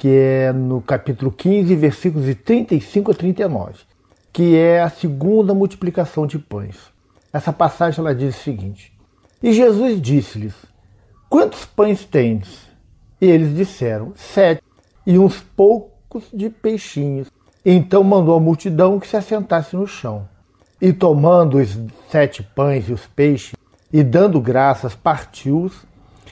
que é no capítulo 15, versículos de 35 a 39, que é a segunda multiplicação de pães. Essa passagem ela diz o seguinte: E Jesus disse-lhes: Quantos pães tendes? E eles disseram: Sete, e uns poucos de peixinhos. Então mandou a multidão que se assentasse no chão. E tomando os sete pães e os peixes, e dando graças, partiu-os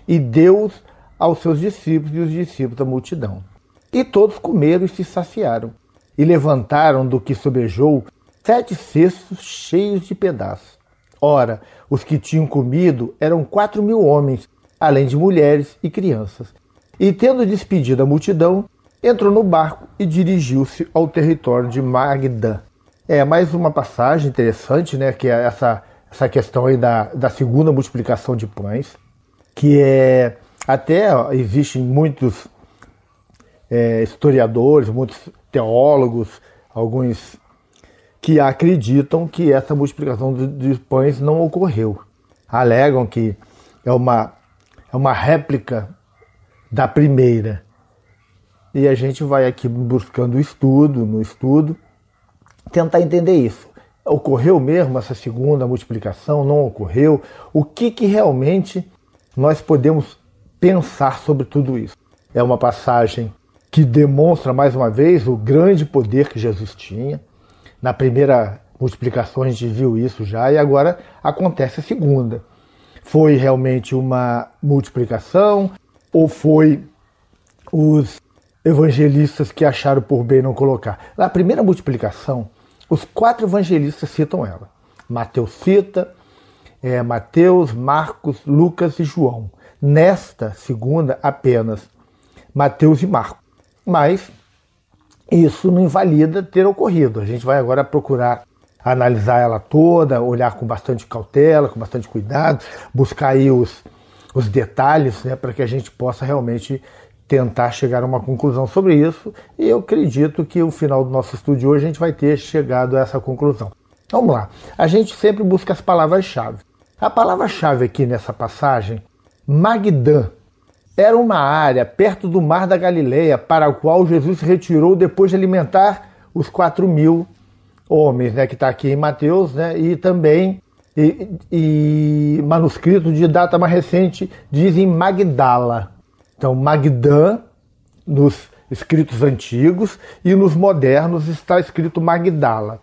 e deu-os aos seus discípulos e os discípulos da multidão. E todos comeram e se saciaram. E levantaram do que sobejou sete cestos cheios de pedaços. Ora, os que tinham comido eram quatro mil homens, além de mulheres e crianças. E tendo despedido a multidão, entrou no barco e dirigiu-se ao território de Magdã. É mais uma passagem interessante, né? Que é essa, essa questão aí da, da segunda multiplicação de pães, que é até existem muitos é, historiadores, muitos teólogos, alguns que acreditam que essa multiplicação de pães não ocorreu. Alegam que é uma, é uma réplica da primeira. E a gente vai aqui buscando estudo, no estudo, tentar entender isso. Ocorreu mesmo essa segunda multiplicação? Não ocorreu? O que, que realmente nós podemos pensar sobre tudo isso? É uma passagem que demonstra mais uma vez o grande poder que Jesus tinha. Na primeira multiplicação a gente viu isso já e agora acontece a segunda. Foi realmente uma multiplicação ou foi os evangelistas que acharam por bem não colocar? Na primeira multiplicação, os quatro evangelistas citam ela. Mateus cita, é, Mateus, Marcos, Lucas e João. Nesta segunda, apenas Mateus e Marcos mas isso não invalida ter ocorrido. A gente vai agora procurar analisar ela toda, olhar com bastante cautela, com bastante cuidado, buscar aí os, os detalhes né, para que a gente possa realmente tentar chegar a uma conclusão sobre isso. E eu acredito que no final do nosso estudo de hoje a gente vai ter chegado a essa conclusão. Então, vamos lá. A gente sempre busca as palavras-chave. A palavra-chave aqui nessa passagem, Magdan, era uma área perto do Mar da Galileia para a qual Jesus se retirou depois de alimentar os quatro mil homens, né, que está aqui em Mateus, né, e também e, e manuscritos de data mais recente dizem Magdala. Então Magdã nos escritos antigos e nos modernos está escrito Magdala.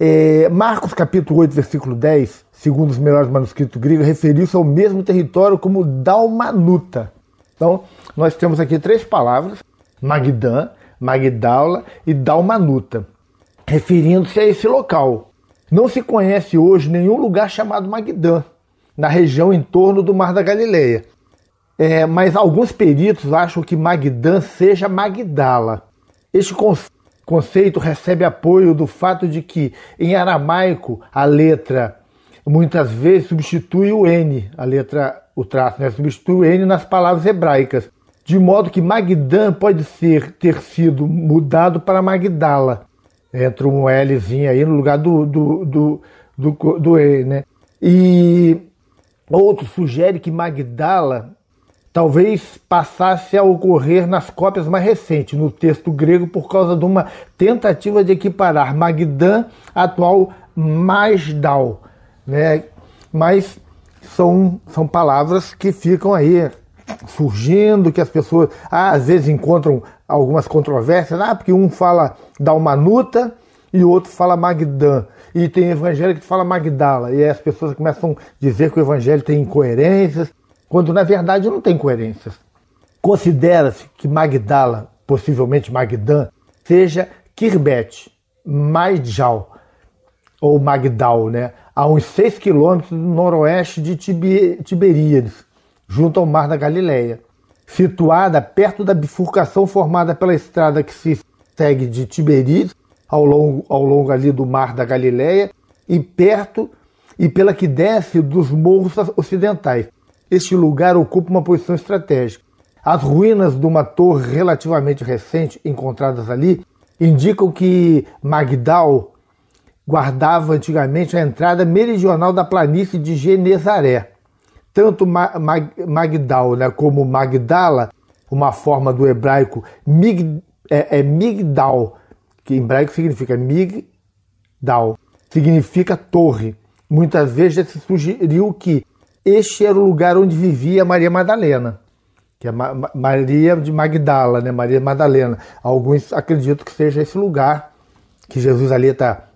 É, Marcos capítulo 8, versículo 10, segundo os melhores manuscritos gregos, referiu-se ao mesmo território como Dalmanuta, então, nós temos aqui três palavras: Magdã, Magdaula e Dalmanuta, referindo-se a esse local. Não se conhece hoje nenhum lugar chamado Magdã, na região em torno do Mar da Galileia. É, mas alguns peritos acham que Magdã seja Magdala. Este conceito recebe apoio do fato de que, em aramaico, a letra muitas vezes substitui o N, a letra o traço né, substitui N nas palavras hebraicas, de modo que Magdan pode ser, ter sido mudado para Magdala. Entra um Lzinho aí no lugar do, do, do, do, do E, né? E outro sugere que Magdala talvez passasse a ocorrer nas cópias mais recentes, no texto grego, por causa de uma tentativa de equiparar Magdan atual Masdal, né? Mas são, são palavras que ficam aí surgindo, que as pessoas ah, às vezes encontram algumas controvérsias, ah, porque um fala Dalmanuta e o outro fala Magdan. E tem evangelho que fala Magdala. E aí as pessoas começam a dizer que o evangelho tem incoerências, quando na verdade não tem coerências. Considera-se que Magdala, possivelmente Magdan, seja Kirbet, Maidjal, ou Magdal, né? a uns 6 quilômetros do noroeste de Tiberíades, junto ao Mar da Galileia. Situada perto da bifurcação formada pela estrada que se segue de Tiberíades, ao longo, ao longo ali do Mar da Galileia, e perto e pela que desce dos morros ocidentais. Este lugar ocupa uma posição estratégica. As ruínas de uma torre relativamente recente encontradas ali indicam que Magdal guardava antigamente a entrada meridional da planície de Genezaré. Tanto Magdal né, como Magdala, uma forma do hebraico mig, é, é Migdal, que em hebraico significa Migdal, significa torre. Muitas vezes já se sugeriu que este era o lugar onde vivia Maria Madalena, que é Ma Maria de Magdala, né? Maria Madalena. Alguns acreditam que seja esse lugar que Jesus ali está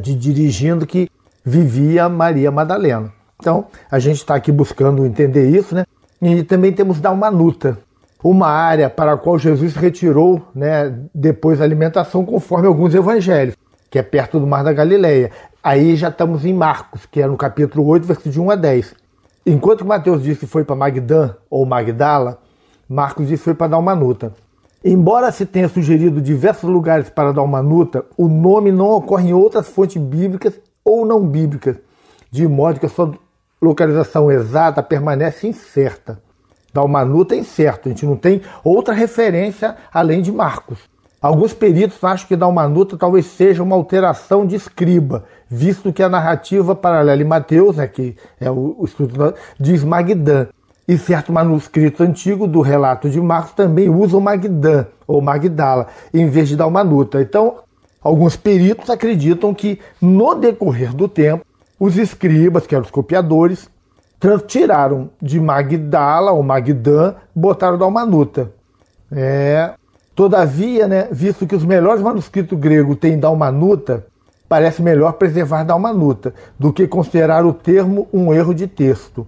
de dirigindo que vivia Maria Madalena. Então, a gente está aqui buscando entender isso, né? E também temos da Manuta, uma área para a qual Jesus retirou né, depois alimentação, conforme alguns evangelhos, que é perto do Mar da Galileia. Aí já estamos em Marcos, que é no capítulo 8, versículo de 1 a 10. Enquanto Mateus disse que foi para Magdã ou Magdala, Marcos disse que foi para dar uma luta. Embora se tenha sugerido diversos lugares para Dalmanuta, o nome não ocorre em outras fontes bíblicas ou não bíblicas, de modo que a sua localização exata permanece incerta. Dalmanuta é incerto, a gente não tem outra referência além de Marcos. Alguns peritos acham que Dalmanuta talvez seja uma alteração de escriba, visto que a narrativa paralela em Mateus, né, que é o, estudo diz Magdan. E certo manuscrito antigo do relato de Marcos também usa o Magdã, ou Magdala, em vez de Dalmanuta. Então, alguns peritos acreditam que, no decorrer do tempo, os escribas, que eram os copiadores, tiraram de Magdala ou Magdã, botaram Dalmanuta. É... Todavia, né, visto que os melhores manuscritos gregos têm Dalmanuta, parece melhor preservar Dalmanuta do que considerar o termo um erro de texto.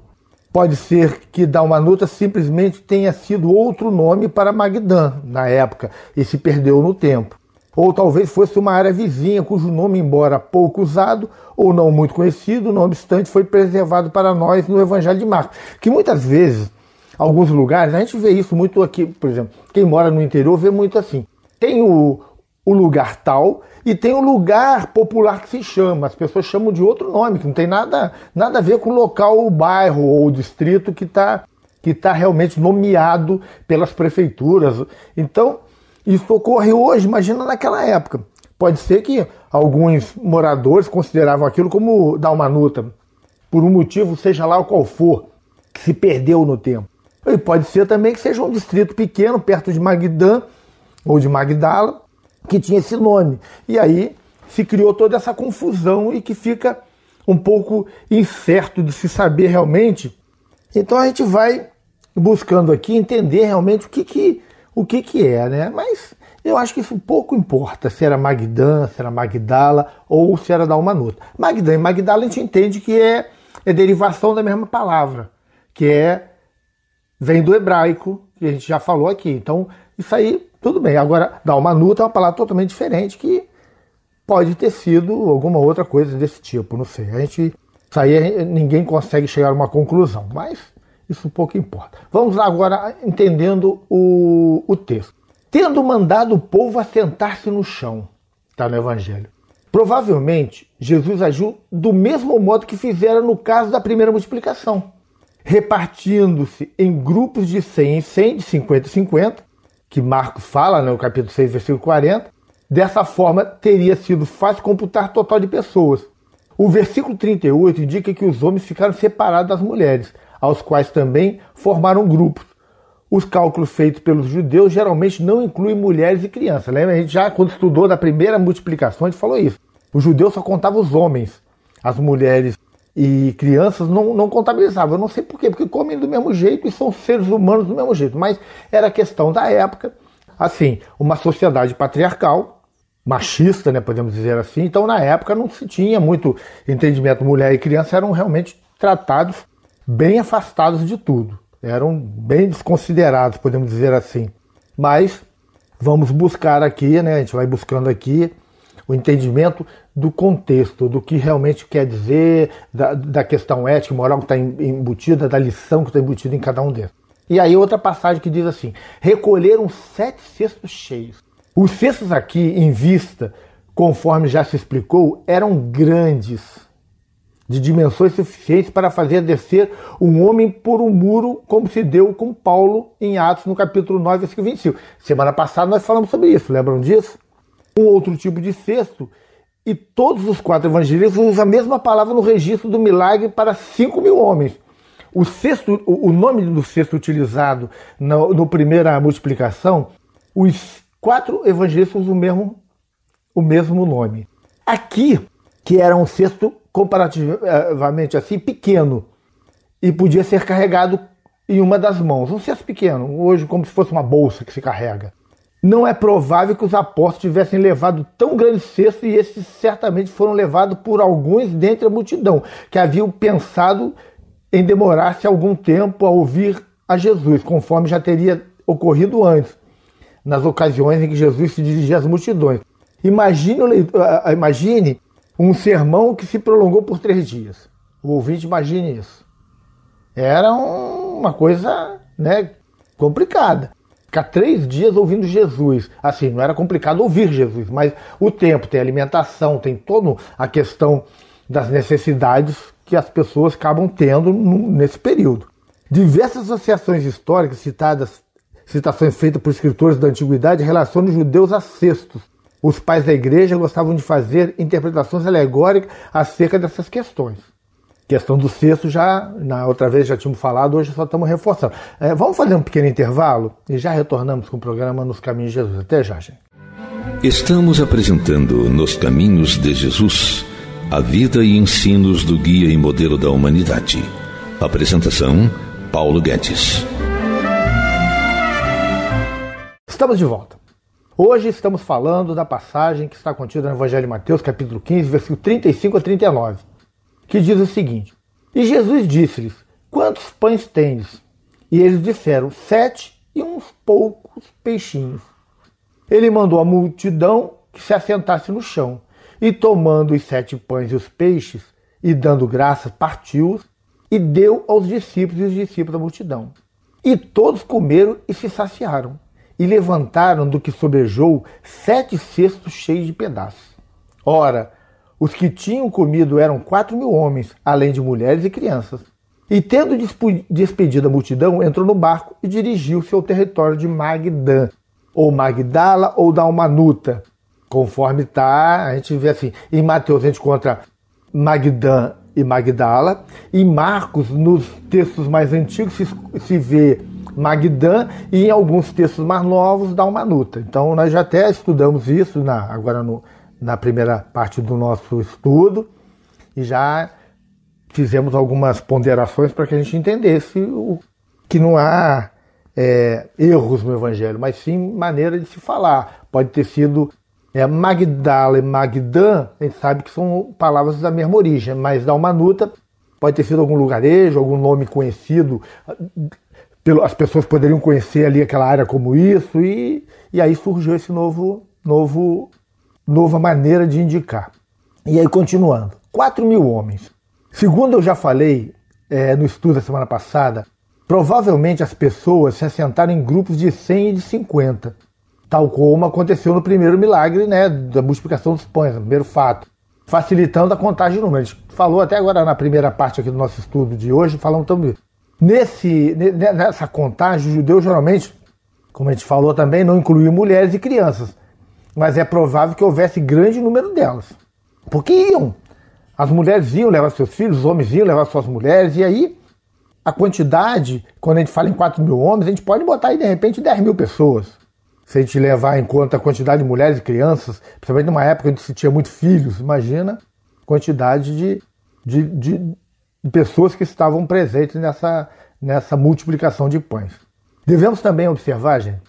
Pode ser que Dalmanuta simplesmente tenha sido outro nome para Magdã na época e se perdeu no tempo. Ou talvez fosse uma área vizinha cujo nome, embora pouco usado ou não muito conhecido, não obstante, foi preservado para nós no Evangelho de Marcos. Que muitas vezes, alguns lugares, a gente vê isso muito aqui, por exemplo, quem mora no interior vê muito assim. Tem o, o lugar tal e tem o um lugar popular que se chama. As pessoas chamam de outro nome, que não tem nada, nada a ver com o local, o bairro ou o distrito que está que tá realmente nomeado pelas prefeituras. Então, isso ocorre hoje, imagina naquela época. Pode ser que alguns moradores consideravam aquilo como dar uma nuta, por um motivo, seja lá qual for, que se perdeu no tempo. E pode ser também que seja um distrito pequeno, perto de Magdã ou de Magdala, que tinha esse nome. E aí se criou toda essa confusão e que fica um pouco incerto de se saber realmente. Então a gente vai buscando aqui entender realmente o que, que, o que, que é, né? Mas eu acho que isso pouco importa se era Magdan, se era Magdala ou se era Dalmanuta. Magdan e Magdala a gente entende que é, é derivação da mesma palavra, que é vem do hebraico, que a gente já falou aqui. Então isso aí tudo bem, agora Dalmanuta é uma palavra totalmente diferente que pode ter sido alguma outra coisa desse tipo, não sei. A gente, isso aí ninguém consegue chegar a uma conclusão, mas isso pouco importa. Vamos agora entendendo o, o texto. Tendo mandado o povo assentar-se no chão, está no Evangelho. Provavelmente, Jesus agiu do mesmo modo que fizera no caso da primeira multiplicação, repartindo-se em grupos de 100 em 100, de 50 em 50, que Marcos fala, no né, capítulo 6, versículo 40, dessa forma teria sido fácil computar total de pessoas. O versículo 38 indica que os homens ficaram separados das mulheres, aos quais também formaram grupos. Os cálculos feitos pelos judeus geralmente não incluem mulheres e crianças. Lembra? A gente já, quando estudou da primeira multiplicação, a gente falou isso. O judeu só contava os homens. As mulheres e crianças não, não contabilizavam. Eu não sei por quê, porque comem do mesmo jeito e são seres humanos do mesmo jeito. Mas era questão da época, assim, uma sociedade patriarcal, machista, né, podemos dizer assim. Então, na época, não se tinha muito entendimento. Mulher e criança eram realmente tratados bem afastados de tudo. Eram bem desconsiderados, podemos dizer assim. Mas vamos buscar aqui, né, a gente vai buscando aqui o entendimento do contexto, do que realmente quer dizer, da, da questão ética e moral que está embutida, da lição que está embutida em cada um deles. E aí outra passagem que diz assim: recolheram sete cestos cheios. Os cestos aqui, em vista, conforme já se explicou, eram grandes, de dimensões suficientes para fazer descer um homem por um muro, como se deu com Paulo em Atos, no capítulo 9, versículo 25. Semana passada nós falamos sobre isso, lembram disso? um outro tipo de cesto, e todos os quatro evangelistas usam a mesma palavra no registro do milagre para 5 mil homens. O, cesto, o nome do cesto utilizado na, no primeira multiplicação, os quatro evangelistas usam o mesmo, o mesmo nome. Aqui, que era um cesto comparativamente eh, assim pequeno e podia ser carregado em uma das mãos, um cesto pequeno, hoje como se fosse uma bolsa que se carrega não é provável que os apóstolos tivessem levado tão grande cesto, e esses certamente foram levados por alguns dentre a multidão, que haviam pensado em demorar-se algum tempo a ouvir a Jesus, conforme já teria ocorrido antes, nas ocasiões em que Jesus se dirigia às multidões. Imagine, eh, imagine um sermão que se prolongou por três dias. O ouvinte imagine isso. Era uma coisa né, complicada. Ficar três dias ouvindo Jesus. Assim, não era complicado ouvir Jesus, mas o tempo, tem alimentação, tem toda a questão das necessidades que as pessoas acabam tendo nesse período. Diversas associações históricas citadas, citações feitas por escritores da antiguidade relacionam os judeus a cestos. Os pais da igreja gostavam de fazer interpretações alegóricas acerca dessas questões questão do sexto já, na outra vez já tínhamos falado, hoje só estamos reforçando. É, vamos fazer um pequeno intervalo e já retornamos com o programa Nos Caminhos de Jesus. Até já, gente. Estamos apresentando Nos Caminhos de Jesus, a vida e ensinos do guia e modelo da humanidade. Apresentação, Paulo Guedes. Estamos de volta. Hoje estamos falando da passagem que está contida no Evangelho de Mateus, capítulo 15, versículo 35 a 39 que diz o seguinte: E Jesus disse-lhes: Quantos pães tens? E eles disseram: Sete e uns poucos peixinhos. Ele mandou a multidão que se assentasse no chão, e tomando os sete pães e os peixes, e dando graças, partiu-os e deu aos discípulos e os discípulos da multidão. E todos comeram e se saciaram, e levantaram do que sobejou sete cestos cheios de pedaços. Ora, os que tinham comido eram quatro mil homens, além de mulheres e crianças. E tendo despedido a multidão, entrou no barco e dirigiu-se ao território de Magdã, ou Magdala, ou Dalmanuta, conforme está, a gente vê assim, em Mateus a gente encontra Magdã e Magdala, em Marcos, nos textos mais antigos, se, se vê Magdã e em alguns textos mais novos Dalmanuta. Então nós já até estudamos isso na, agora no, na primeira parte do nosso estudo e já fizemos algumas ponderações para que a gente entendesse o, que não há é, erros no Evangelho, mas sim maneira de se falar. Pode ter sido é, Magdala e Magdã, a gente sabe que são palavras da mesma origem, mas da Manuta pode ter sido algum lugarejo, algum nome conhecido, as pessoas poderiam conhecer ali aquela área como isso, e, e aí surgiu esse novo, novo nova maneira de indicar. E aí, continuando: 4 mil homens. Segundo eu já falei é, no estudo da semana passada, provavelmente as pessoas se assentaram em grupos de 100 e de 50, tal como aconteceu no primeiro milagre né, da multiplicação dos pães, no primeiro fato, facilitando a contagem de números. A gente falou até agora na primeira parte aqui do nosso estudo de hoje, falamos também. Nesse, nessa contagem, os judeus geralmente, como a gente falou também, não incluíam mulheres e crianças mas é provável que houvesse grande número delas. Porque iam. As mulheres iam levar seus filhos, os homens iam levar suas mulheres, e aí a quantidade, quando a gente fala em 4 mil homens, a gente pode botar aí de repente 10 mil pessoas. Se a gente levar em conta a quantidade de mulheres e crianças, principalmente numa época onde se tinha muitos filhos, imagina a quantidade de, de, de pessoas que estavam presentes nessa, nessa multiplicação de pães. Devemos também observar, gente,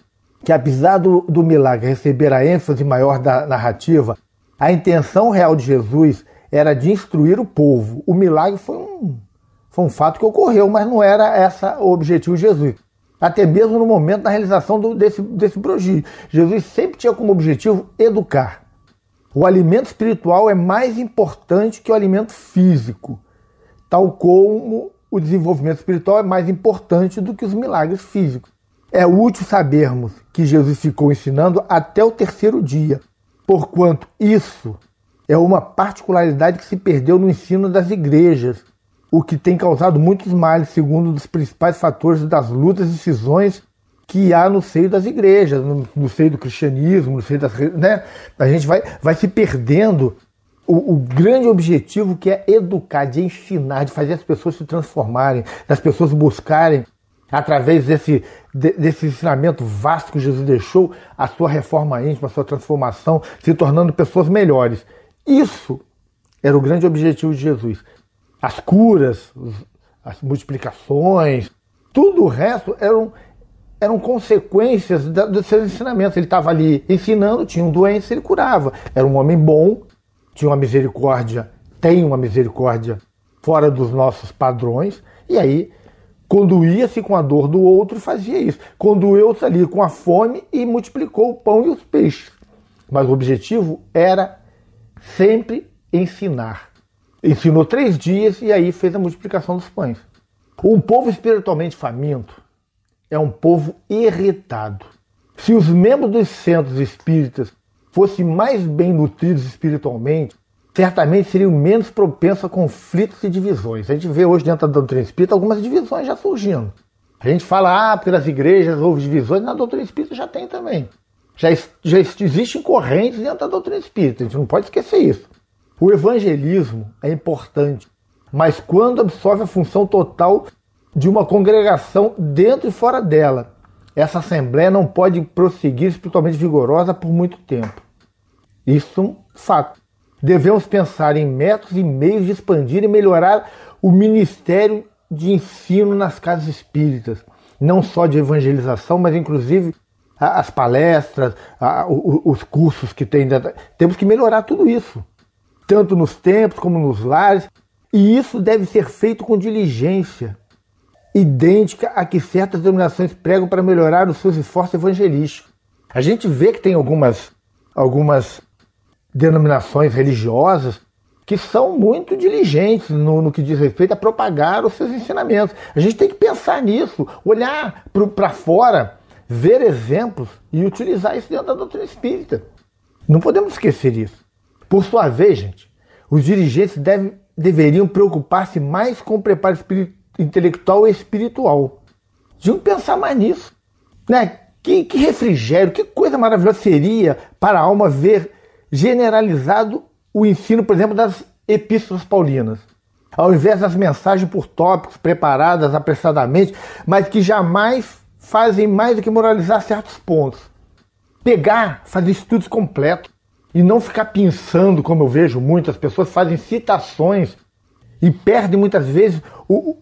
que apesar do, do milagre receber a ênfase maior da narrativa, a intenção real de Jesus era de instruir o povo. O milagre foi um, foi um fato que ocorreu, mas não era essa o objetivo de Jesus. Até mesmo no momento da realização do, desse, desse projeto. Jesus sempre tinha como objetivo educar. O alimento espiritual é mais importante que o alimento físico, tal como o desenvolvimento espiritual é mais importante do que os milagres físicos. É útil sabermos que Jesus ficou ensinando até o terceiro dia, porquanto isso é uma particularidade que se perdeu no ensino das igrejas, o que tem causado muitos males, segundo um dos principais fatores das lutas e cisões que há no seio das igrejas, no, no seio do cristianismo, no seio das. Né? A gente vai, vai se perdendo o, o, grande objetivo que é educar, de ensinar, de fazer as pessoas se transformarem, das pessoas buscarem através desse, desse ensinamento vasto que Jesus deixou, a sua reforma íntima, a sua transformação, se tornando pessoas melhores. Isso era o grande objetivo de Jesus. As curas, as multiplicações, tudo o resto eram, eram consequências dos seus ensinamentos. Ele estava ali ensinando, tinha um doente, ele curava. Era um homem bom, tinha uma misericórdia, tem uma misericórdia fora dos nossos padrões, e aí conduía-se com a dor do outro e fazia isso. Conduiu-se ali com a fome e multiplicou o pão e os peixes. Mas o objetivo era sempre ensinar. Ensinou três dias e aí fez a multiplicação dos pães. Um povo espiritualmente faminto é um povo irritado. Se os membros dos centros espíritas fossem mais bem nutridos espiritualmente, certamente seria o menos propenso a conflitos e divisões. A gente vê hoje dentro da doutrina espírita algumas divisões já surgindo. A gente fala, ah, pelas igrejas houve divisões, na doutrina espírita já tem também. Já, já existem correntes dentro da doutrina espírita, a gente não pode esquecer isso. O evangelismo é importante, mas quando absorve a função total de uma congregação dentro e fora dela, essa assembleia não pode prosseguir espiritualmente vigorosa por muito tempo. Isso é um fato. Devemos pensar em métodos e meios de expandir e melhorar o ministério de ensino nas casas espíritas, não só de evangelização, mas inclusive as palestras, os cursos que tem. Temos que melhorar tudo isso, tanto nos templos como nos lares, e isso deve ser feito com diligência, idêntica a que certas denominações pregam para melhorar os seus esforços evangelísticos. A gente vê que tem algumas, algumas denominações religiosas que são muito diligentes no, no, que diz respeito a propagar os seus ensinamentos. A gente tem que pensar nisso, olhar para fora, ver exemplos e utilizar isso dentro da doutrina espírita. Não podemos esquecer isso. Por sua vez, gente, os dirigentes deve, deveriam preocupar-se mais com o preparo intelectual e espiritual. Deviam pensar mais nisso. Né? Que, que refrigério, que coisa maravilhosa seria para a alma ver generalizado o ensino, por exemplo, das epístolas paulinas. Ao invés das mensagens por tópicos preparadas apressadamente, mas que jamais fazem mais do que moralizar certos pontos. Pegar, fazer estudos completos e não ficar pensando, como eu vejo muitas pessoas fazem citações e perdem muitas vezes o,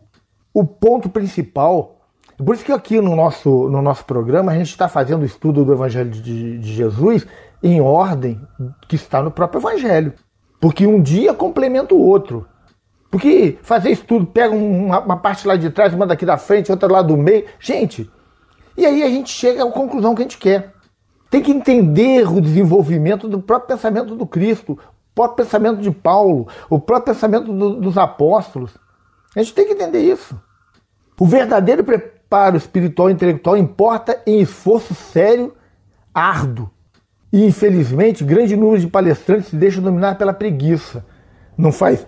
o ponto principal. Por isso que aqui no nosso, no nosso programa a gente está fazendo o estudo do Evangelho de, de Jesus em ordem que está no próprio Evangelho. Porque um dia complementa o outro. Porque fazer isso tudo, pega uma, uma parte lá de trás, uma daqui da frente, outra lá do meio. Gente, e aí a gente chega à conclusão que a gente quer. Tem que entender o desenvolvimento do próprio pensamento do Cristo, o próprio pensamento de Paulo, o próprio pensamento do, dos apóstolos. A gente tem que entender isso. O verdadeiro preparo espiritual e intelectual importa em esforço sério, árduo, e, infelizmente, grande número de palestrantes se deixam dominar pela preguiça. Não faz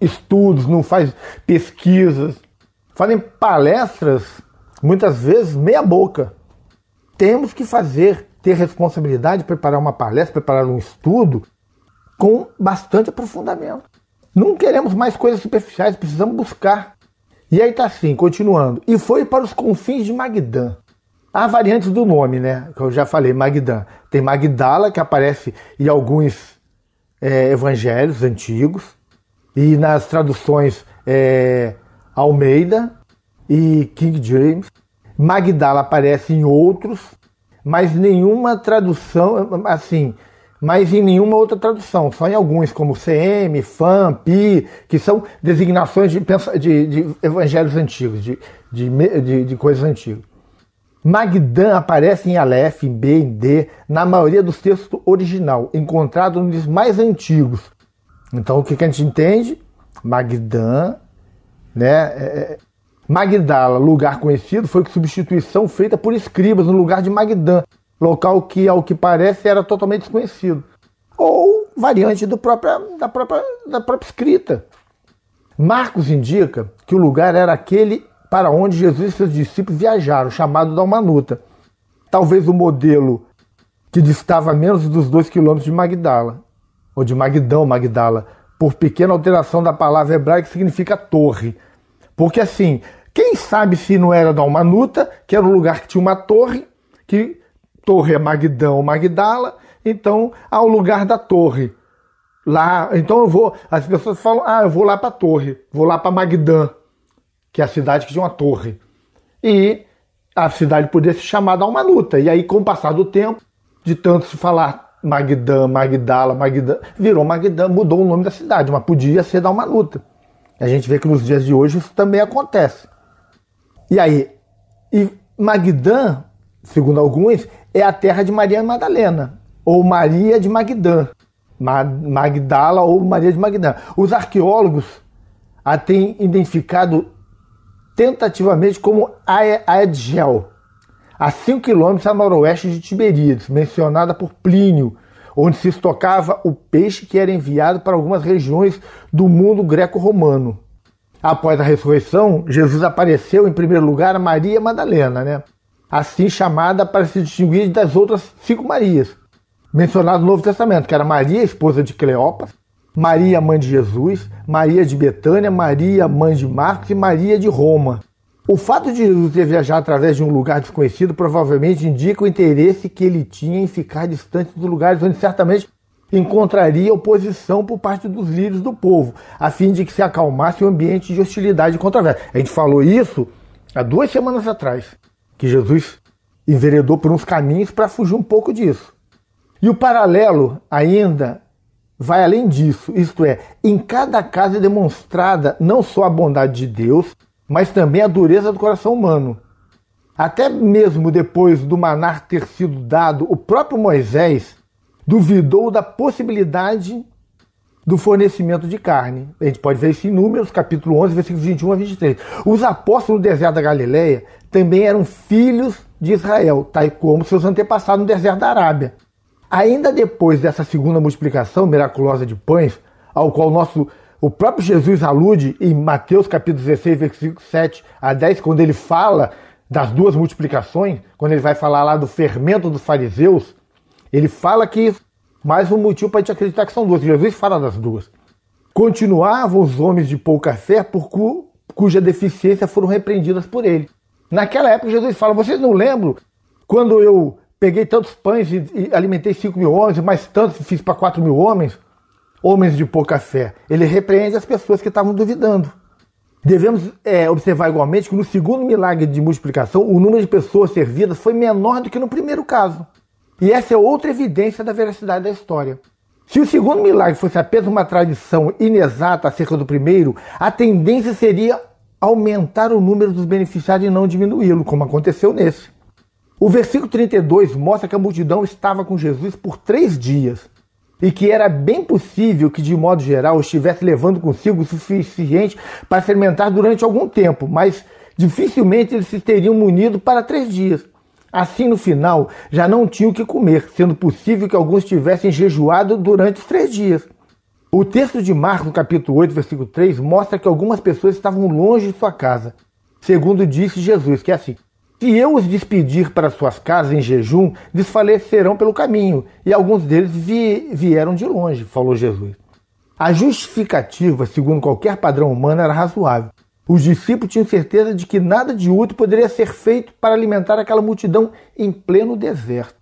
estudos, não faz pesquisas. Fazem palestras, muitas vezes, meia boca. Temos que fazer, ter responsabilidade, preparar uma palestra, preparar um estudo com bastante aprofundamento. Não queremos mais coisas superficiais, precisamos buscar. E aí está assim, continuando. E foi para os confins de Magdã. Há variantes do nome, né? Que eu já falei, Magdan. Tem Magdala, que aparece em alguns é, evangelhos antigos, e nas traduções é, Almeida e King James. Magdala aparece em outros, mas nenhuma tradução, assim, mas em nenhuma outra tradução, só em alguns, como CM, FAM, PI, que são designações de, de, de evangelhos antigos, de, de, de coisas antigas. Magdan aparece em Aleph, em B, em D, na maioria dos textos original, encontrado nos mais antigos. Então, o que, que a gente entende? Magdan, né? É, é, Magdala, lugar conhecido, foi substituição feita por escribas no lugar de Magdan, local que, ao que parece, era totalmente desconhecido. Ou variante do própria, da, própria, da própria escrita. Marcos indica que o lugar era aquele para onde Jesus e seus discípulos viajaram, chamado da Manuta. Talvez o modelo que distava menos dos dois quilômetros de Magdala, ou de Magdão, Magdala, por pequena alteração da palavra hebraica que significa torre. Porque assim, quem sabe se não era da Manuta, que era um lugar que tinha uma torre, que torre é Magdão, Magdala, então ao lugar da torre. Lá, então eu vou, as pessoas falam: "Ah, eu vou lá para a torre, vou lá para Magdã" que é a cidade que tinha uma torre. E a cidade podia se chamar uma luta E aí, com o passar do tempo, de tanto se falar Magdã, Magdala, Magdã, virou Magdã, mudou o nome da cidade, mas podia ser uma luta A gente vê que nos dias de hoje isso também acontece. E aí, e Magdã, segundo alguns, é a terra de Maria Madalena, ou Maria de Magdã, Magdala ou Maria de Magdã. Os arqueólogos a têm identificado tentativamente como Aedgel, a 5 km a noroeste de Tiberíades, mencionada por Plínio, onde se estocava o peixe que era enviado para algumas regiões do mundo greco-romano. Após a ressurreição, Jesus apareceu em primeiro lugar a Maria Madalena, né? assim chamada para se distinguir das outras cinco Marias, mencionadas no Novo Testamento, que era Maria, esposa de Cleópatra, Maria, mãe de Jesus, Maria de Betânia, Maria, mãe de Marcos e Maria de Roma. O fato de Jesus ter viajado através de um lugar desconhecido provavelmente indica o interesse que ele tinha em ficar distante dos lugares onde certamente encontraria oposição por parte dos líderes do povo, a fim de que se acalmasse o ambiente de hostilidade e controvérsia. A gente falou isso há duas semanas atrás, que Jesus enveredou por uns caminhos para fugir um pouco disso. E o paralelo ainda vai além disso, isto é, em cada caso é demonstrada não só a bondade de Deus, mas também a dureza do coração humano. Até mesmo depois do manar ter sido dado, o próprio Moisés duvidou da possibilidade do fornecimento de carne. A gente pode ver isso em Números, capítulo 11, versículos 21 a 23. Os apóstolos do deserto da Galileia também eram filhos de Israel, tal como seus antepassados no deserto da Arábia. Ainda depois dessa segunda multiplicação miraculosa de pães, ao qual nosso, o próprio Jesus alude em Mateus capítulo 16, versículo 7 a 10, quando ele fala das duas multiplicações, quando ele vai falar lá do fermento dos fariseus, ele fala que mais um motivo para a gente acreditar que são duas. Jesus fala das duas. Continuavam os homens de pouca fé por cu, cuja deficiência foram repreendidas por ele. Naquela época Jesus fala, vocês não lembram quando eu peguei tantos pães e, e alimentei 5 mil homens, mas tantos fiz para 4 mil homens, homens de pouca fé. Ele repreende as pessoas que estavam duvidando. Devemos é, observar igualmente que no segundo milagre de multiplicação, o número de pessoas servidas foi menor do que no primeiro caso. E essa é outra evidência da veracidade da história. Se o segundo milagre fosse apenas uma tradição inexata acerca do primeiro, a tendência seria aumentar o número dos beneficiados e não diminuí-lo, como aconteceu nesse. O versículo 32 mostra que a multidão estava com Jesus por três dias e que era bem possível que, de modo geral, estivesse levando consigo o suficiente para se alimentar durante algum tempo, mas dificilmente eles se teriam munido para três dias. Assim, no final, já não tinham o que comer, sendo possível que alguns tivessem jejuado durante os três dias. O texto de Marcos, capítulo 8, versículo 3, mostra que algumas pessoas estavam longe de sua casa. Segundo disse Jesus, que é assim: se eu os despedir para suas casas em jejum, desfalecerão pelo caminho, e alguns deles vi vieram de longe, falou Jesus. A justificativa, segundo qualquer padrão humano, era razoável. Os discípulos tinham certeza de que nada de útil poderia ser feito para alimentar aquela multidão em pleno deserto.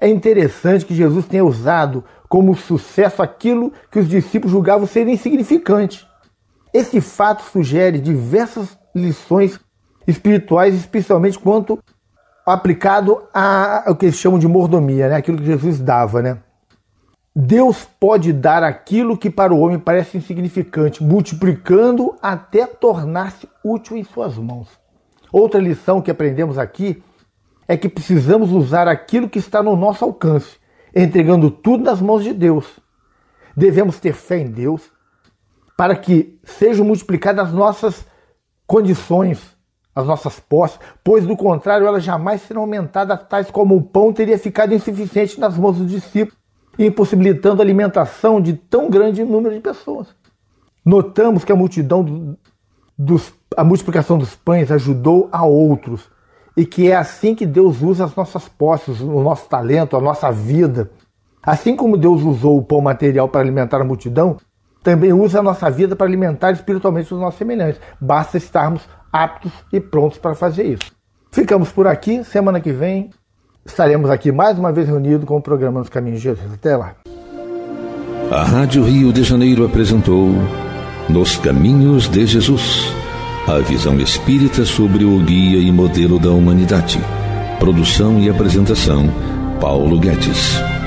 É interessante que Jesus tenha usado como sucesso aquilo que os discípulos julgavam ser insignificante. Esse fato sugere diversas lições espirituais, especialmente quanto aplicado a o que eles chamam de mordomia, né? aquilo que Jesus dava. Né? Deus pode dar aquilo que para o homem parece insignificante, multiplicando até tornar-se útil em suas mãos. Outra lição que aprendemos aqui é que precisamos usar aquilo que está no nosso alcance, entregando tudo nas mãos de Deus. Devemos ter fé em Deus para que sejam multiplicadas nossas condições, as nossas posses, pois do contrário elas jamais serão aumentadas, tais como o pão teria ficado insuficiente nas mãos dos discípulos, impossibilitando a alimentação de tão grande número de pessoas. Notamos que a multidão dos, a multiplicação dos pães ajudou a outros, e que é assim que Deus usa as nossas posses, o nosso talento, a nossa vida. Assim como Deus usou o pão material para alimentar a multidão, também usa a nossa vida para alimentar espiritualmente os nossos semelhantes. Basta estarmos aptos e prontos para fazer isso. Ficamos por aqui. Semana que vem estaremos aqui mais uma vez reunidos com o programa Nos Caminhos de Jesus. Até lá. A Rádio Rio de Janeiro apresentou Nos Caminhos de Jesus a visão espírita sobre o guia e modelo da humanidade. Produção e apresentação, Paulo Guedes.